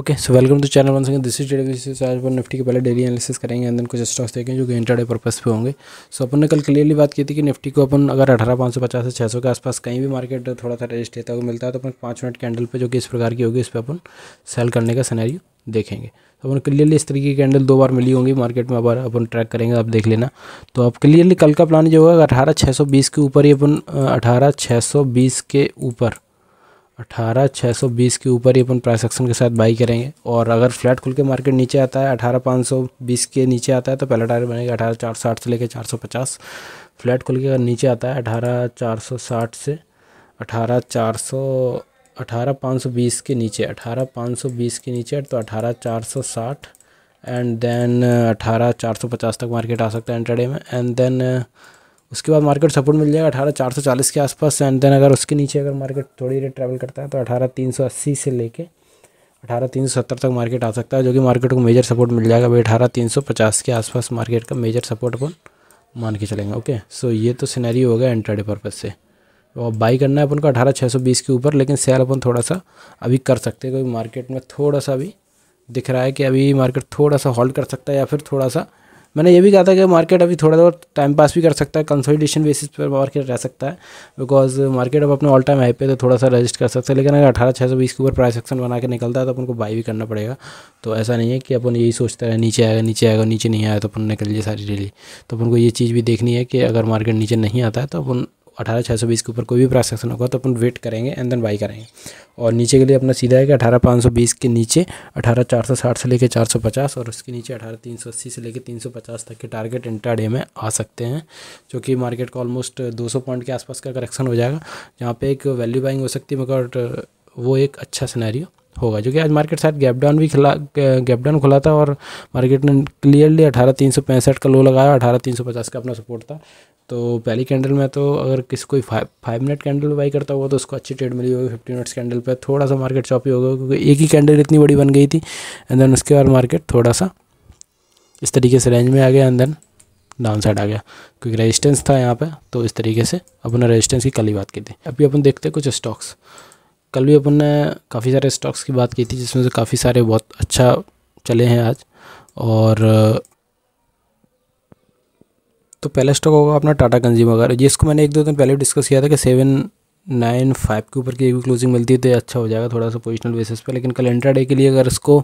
okay so welcome to channel one second this is Davis आज अपन Nifty के पहले डेली एनालिसिस करेंगे एंड देन कुछ स्टॉक्स देखें जो कि इंटरडे पर्पस पे होंगे सो so, अपन ने कल क्लियरली बात की थी कि निफ्टी को अपन अगर अठारह पाँच सौ पचास से छः सौ के आसपास कहीं भी मार्केट थोड़ा सा रेस्ट है हुआ मिलता है तो अपन पाँच मिनट कैंडल पर जो कि इस प्रकार की होगी इस पर अपन सेल करने का सिनेरियो देखेंगे तो अपन क्लियरली इस तरीके की कैंडल दो बार मिली होंगी मार्केट में अब अपन ट्रैक करेंगे आप देख लेना तो अब क्लियरली कल का प्लान जो होगा अठारह छः सौ बीस के ऊपर ही अपन अठारह छः सौ बीस के ऊपर अठारह छः सौ बीस के ऊपर ही अपन प्राइस एक्शन के साथ बाई करेंगे और अगर फ्लैट खुल के मार्केट नीचे आता है अठारह पाँच सौ बीस के नीचे आता है तो पहला टारगेट बनेगा अठारह चार सौ साठ से लेकर चार सौ पचास फ्लैट खुल के अगर नीचे आता है अठारह चार सौ साठ से अठारह चार सौ अठारह पाँच सौ बीस के नीचे अठारह पाँच सौ बीस के नीचे तो अठारह चार सौ साठ एंड देन अठारह चार सौ पचास तक मार्केट आ सकता है इंटरडे में एंड देन उसके बाद मार्केट सपोर्ट मिल जाएगा अठारह चार सौ चालीस के आसपास एंड देन अगर उसके नीचे अगर मार्केट थोड़ी देर ट्रैवल करता है तो अठारह तीन सौ अस्सी से लेके अठारह तीन सौ सत्तर तक मार्केट आ सकता है जो कि मार्केट को मेजर सपोर्ट मिल जाएगा भाई अठारह तीन सौ पचास के आसपास मार्केट का मेजर सपोर्ट अपन मान के चलेंगे ओके सो ये तो सिनेरी हो गया एंट्राडे पर्पज़ से और तो बाई करना है अपन को अठारह छः सौ बीस के ऊपर लेकिन सेल अपन थोड़ा सा अभी कर सकते हैं क्योंकि मार्केट में थोड़ा सा अभी दिख रहा है कि अभी मार्केट थोड़ा सा हॉल्ड कर सकता है या फिर थोड़ा सा मैंने ये भी कहा था कि मार्केट अभी थोड़ा बहुत टाइम पास भी कर सकता है कंसोलिडेशन बेसिस पर मार्केट रह सकता है बिकॉज मार्केट अब अपने ऑल टाइम हाई पे तो थोड़ा सा रजिस्ट कर सकता है लेकिन अगर अठारह छः सौ बीस के ऊपर प्राइस एक्शन बना के निकलता है तो अपन को बाई भी करना पड़ेगा तो ऐसा नहीं है कि अपन यही सोचता है नीचे आएगा नीचे आएगा नीचे नहीं आया तो अपन निकल जाए सारी डेली तो अपन को ये चीज़ भी देखनी है कि अगर मार्केट नीचे नहीं आता है तो अपन अठारह छः सौ बीस के ऊपर कोई भी एक्शन होगा तो अपन वेट करेंगे एंड देन बाई करेंगे और नीचे के लिए अपना सीधा है कि अठारह पाँच सौ बीस के नीचे अठारह चार सौ साठ से लेकर चार सौ पचास और उसके नीचे अठारह तीन सौ अस्सी से लेकर तीन सौ पचास तक के टारगेट इंटर डे में आ सकते हैं जो कि मार्केट का ऑलमोस्ट दो सौ पॉइंट के आसपास का करेक्शन हो जाएगा जहाँ पर एक वैल्यू बाइंग हो सकती है मगर uh, वो एक अच्छा सिनेरियो होगा जो कि आज मार्केट शायद गैप डाउन भी खिला गैप डाउन खुला था और मार्केट ने क्लियरली अठारह तीन सौ पैंसठ का लो लगाया अठारह तीन सौ पचास का अपना सपोर्ट था तो पहली कैंडल में तो अगर किसी कोई five five minute candle buy करता हुआ तो उसको अच्छी ट्रेड मिली होगी फिफ्टी मिनट्स कैंडल पे थोड़ा सा मार्केट चॉपी होगा क्योंकि एक ही कैंडल इतनी बड़ी बन गई थी एंड देन उसके बाद मार्केट थोड़ा सा इस तरीके से रेंज में आ गया एंड देन डाउन साइड आ गया क्योंकि रेजिस्टेंस था यहाँ पे तो इस तरीके से अपने रेजिस्टेंस की कल ही बात की थी अभी अपन देखते हैं कुछ स्टॉक्स कल भी अपन ने काफ़ी सारे स्टॉक्स की बात की थी जिसमें से काफ़ी सारे बहुत अच्छा चले हैं आज और तो पहला स्टॉक होगा अपना टाटा कंज्यूमर अगर जिसको मैंने एक दो दिन पहले डिस्कस किया था कि सेवन नाइन फाइव के ऊपर की भी क्लोजिंग मिलती है तो अच्छा हो जाएगा थोड़ा सा पोजिशनल बेसिस पे लेकिन कैलेंडर डे के लिए अगर इसको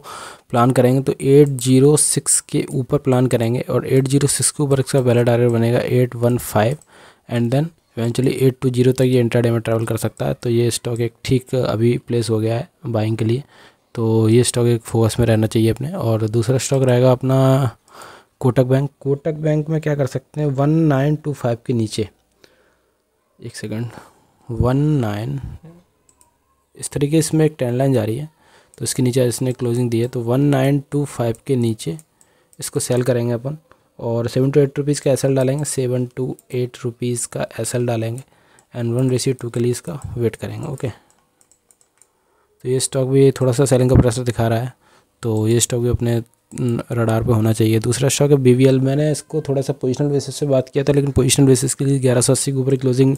प्लान करेंगे तो एट जीरो सिक्स के ऊपर प्लान करेंगे और एट जीरो सिक्स के ऊपर इसका पहला टारगेट बनेगा eight one five and then eventually eight two zero तक ये डे में ट्रैवल कर सकता है तो ये स्टॉक एक ठीक अभी प्लेस हो गया है बाइंग के लिए तो ये स्टॉक एक फोकस में रहना चाहिए अपने और दूसरा स्टॉक रहेगा अपना कोटक बैंक कोटक बैंक में क्या कर सकते हैं वन नाइन टू फाइव के नीचे एक सेकंड वन नाइन इस तरीके इसमें एक टेन लाइन जा रही है तो इसके नीचे इसने क्लोजिंग दी है तो वन नाइन टू फाइव के नीचे इसको सेल करेंगे अपन और सेवन टू एट रुपीज़ का एस डालेंगे सेवन टू एट रुपीज़ का एस डालेंगे एंड वन रिसीव टू के लिए इसका वेट करेंगे ओके तो ये स्टॉक भी थोड़ा सा सेलिंग का प्रेशर दिखा रहा है तो ये स्टॉक भी अपने रडार पे होना चाहिए दूसरा स्टॉक है बी मैंने इसको थोड़ा सा पोजिशनल बेसिस से बात किया था लेकिन पोजिशनल बेसिस के लिए ग्यारह सौ अस्सी के ऊपर क्लोजिंग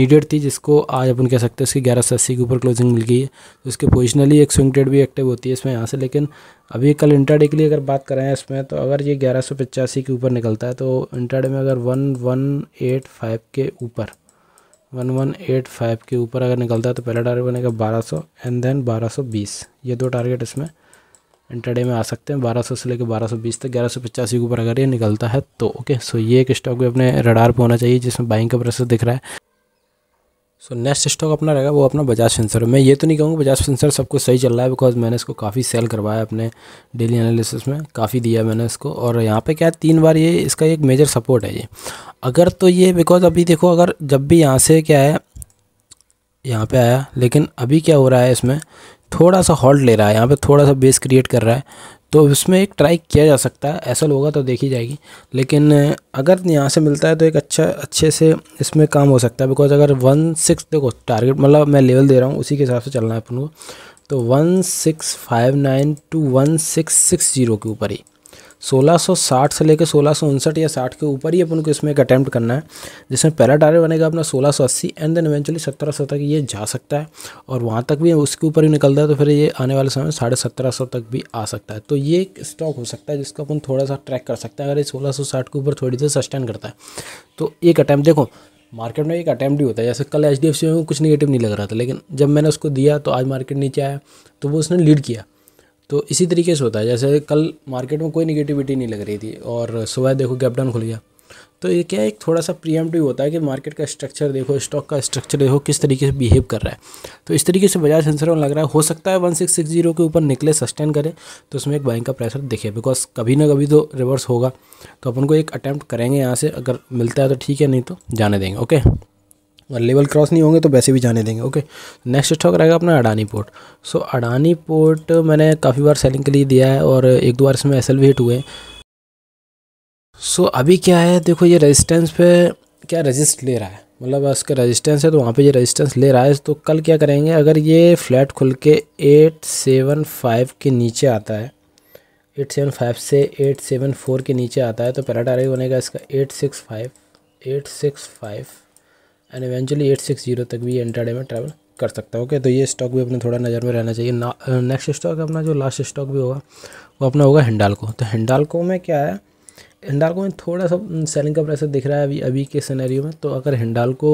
नीडेड थी जिसको आज अपन कह सकते हैं उसकी ग्यारह सौ अस्सी के ऊपर क्लोजिंग मिल गई है तो इसके पोजिशनली एक स्विंग ट्रेड भी एक्टिव होती है इसमें यहाँ से लेकिन अभी कल इंटरडे के लिए अगर बात करें इसमें तो अगर ये ग्यारह सौ पचासी के ऊपर निकलता है तो इंटरडे में अगर वन वन एट फाइव के ऊपर वन वन एट फाइव के ऊपर अगर निकलता है तो पहला टारगेट बनेगा बारह सौ एंड देन बारह सौ बीस ये दो टारगेट इसमें इंटरडे में आ सकते हैं 1200 से लेकर 1220 तक ग्यारह सौ पचासी के ऊपर अगर ये निकलता है तो ओके सो ये एक स्टॉक भी अपने रडार पे होना चाहिए जिसमें बाइंग का प्रोसेस दिख रहा है सो नेक्स्ट स्टॉक अपना रहेगा वो अपना बजाज सेंसर मैं ये तो नहीं कहूँगा बजाज सेंसर सब कुछ सही चल रहा है बिकॉज मैंने इसको काफ़ी सेल करवाया अपने डेली एनालिसिस में काफ़ी दिया मैंने इसको और यहाँ पे क्या है तीन बार ये इसका एक मेजर सपोर्ट है ये अगर तो ये बिकॉज अभी देखो अगर जब भी यहाँ से क्या है यहाँ पे आया लेकिन अभी क्या हो रहा है इसमें थोड़ा सा हॉल्ट ले रहा है यहाँ पे थोड़ा सा बेस क्रिएट कर रहा है तो उसमें एक ट्राई किया जा सकता है ऐसा होगा तो देखी जाएगी लेकिन अगर यहाँ से मिलता है तो एक अच्छा अच्छे से इसमें काम हो सकता है बिकॉज अगर वन सिक्स देखो टारगेट मतलब मैं लेवल दे रहा हूँ उसी के हिसाब से चलना है अपन को तो one six five nine two one six six zero के ऊपर ही 1660 से लेकर सोलह या साठ के ऊपर ही अपन को इसमें एक अटैम्प्ट करना है जिसमें पहला टारगेट बनेगा अपना 1680 एंड देन इवेंचुअली सत्रह सौ तक ये जा सकता है और वहाँ तक भी उसके ऊपर ही निकलता है तो फिर ये आने वाले समय साढ़े सत्रह सौ तक भी आ सकता है तो ये एक स्टॉक हो सकता है जिसको अपन थोड़ा सा ट्रैक कर सकते हैं अगर ये सोलह के ऊपर थोड़ी देर सस्टेन करता है तो एक अटैम्प्ट देखो मार्केट में एक अटैम्प्ट ही होता है जैसे कल एच में कुछ निगेटिव नहीं लग रहा था लेकिन जब मैंने उसको दिया तो आज मार्केट नीचे आया तो वो उसने लीड किया तो इसी तरीके से होता है जैसे कल मार्केट में कोई निगेटिविटी नहीं लग रही थी और सुबह देखो गैप डाउन खुल गया तो ये क्या एक थोड़ा सा प्रियमटिव होता है कि मार्केट का स्ट्रक्चर देखो स्टॉक का स्ट्रक्चर देखो किस तरीके से बिहेव कर रहा है तो इस तरीके से बजाज सेंसर में लग रहा है हो सकता है वन सिक्स सिक्स जीरो के ऊपर निकले सस्टेन करे तो उसमें एक बाइंग का प्रेशर दिखे बिकॉज कभी ना कभी तो रिवर्स होगा तो अपन को एक अटैम्प्ट करेंगे यहाँ से अगर मिलता है तो ठीक है नहीं तो जाने देंगे ओके अगर लेवल क्रॉस नहीं होंगे तो वैसे भी जाने देंगे ओके नेक्स्ट स्टॉक रहेगा अपना Adani port so Adani port मैंने काफ़ी बार सेलिंग के लिए दिया है और एक दो बार इसमें एस एल हिट हुए सो अभी क्या है देखो ये रजिस्टेंस पे क्या रजिस्ट ले रहा है मतलब इसका रेजिस्टेंस है तो वहाँ पे ये रेजिस्टेंस ले रहा है तो कल क्या करेंगे अगर ये फ्लैट खुल के एट सेवन फाइव के नीचे आता है एट सेवन फाइव से एट सेवन फोर के नीचे आता है तो पहला टारगेट बनेगा इसका eight six five eight six five and eventually eight six zero तक भी ये इंटरडे में ट्रैवल कर सकता है ओके तो ये स्टॉक भी अपने थोड़ा नज़र में रहना चाहिए नेक्स्ट स्टॉक अपना जो लास्ट स्टॉक भी होगा वो अपना होगा हिंडालको तो हिंडालको में क्या है हिंडालको में थोड़ा सा सेलिंग का प्रेशर दिख रहा है अभी अभी के सिनेरियो में तो अगर हिंडालको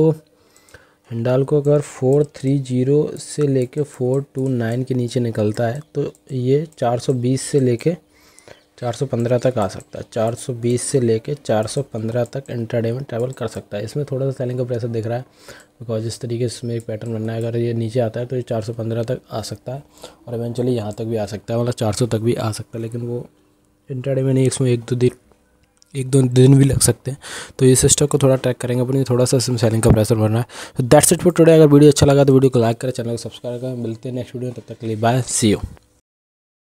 हिंडालको अगर फोर थ्री जीरो से लेके फोर टू नाइन के नीचे निकलता है तो ये चार सौ बीस से लेके 415 तक आ सकता है 420 से लेके 415 तक इंटरडे में ट्रैवल कर सकता है इसमें थोड़ा सा सेलिंग का प्रेशर दिख रहा है बिकॉज इस तरीके से इसमें एक पैटर्न बनना है अगर ये नीचे आता है तो ये 415 तक आ सकता है और इवेंचुअली यहाँ तक भी आ सकता है मतलब 400 तक भी आ सकता है लेकिन वो इंटरडे में नहीं इसमें एक दो दिन एक दो दिन भी लग सकते हैं तो इस सिस्टम को थोड़ा ट्रैक करेंगे अपनी थोड़ा सा इसमें सेलिंग का प्रेशर बन रहा है तो दैट्स इट फॉर टुडे अगर वीडियो अच्छा लगा तो वीडियो को लाइक करें चैनल को सब्सक्राइब करें मिलते हैं नेक्स्ट वीडियो तब तक के लिए बाय सी यू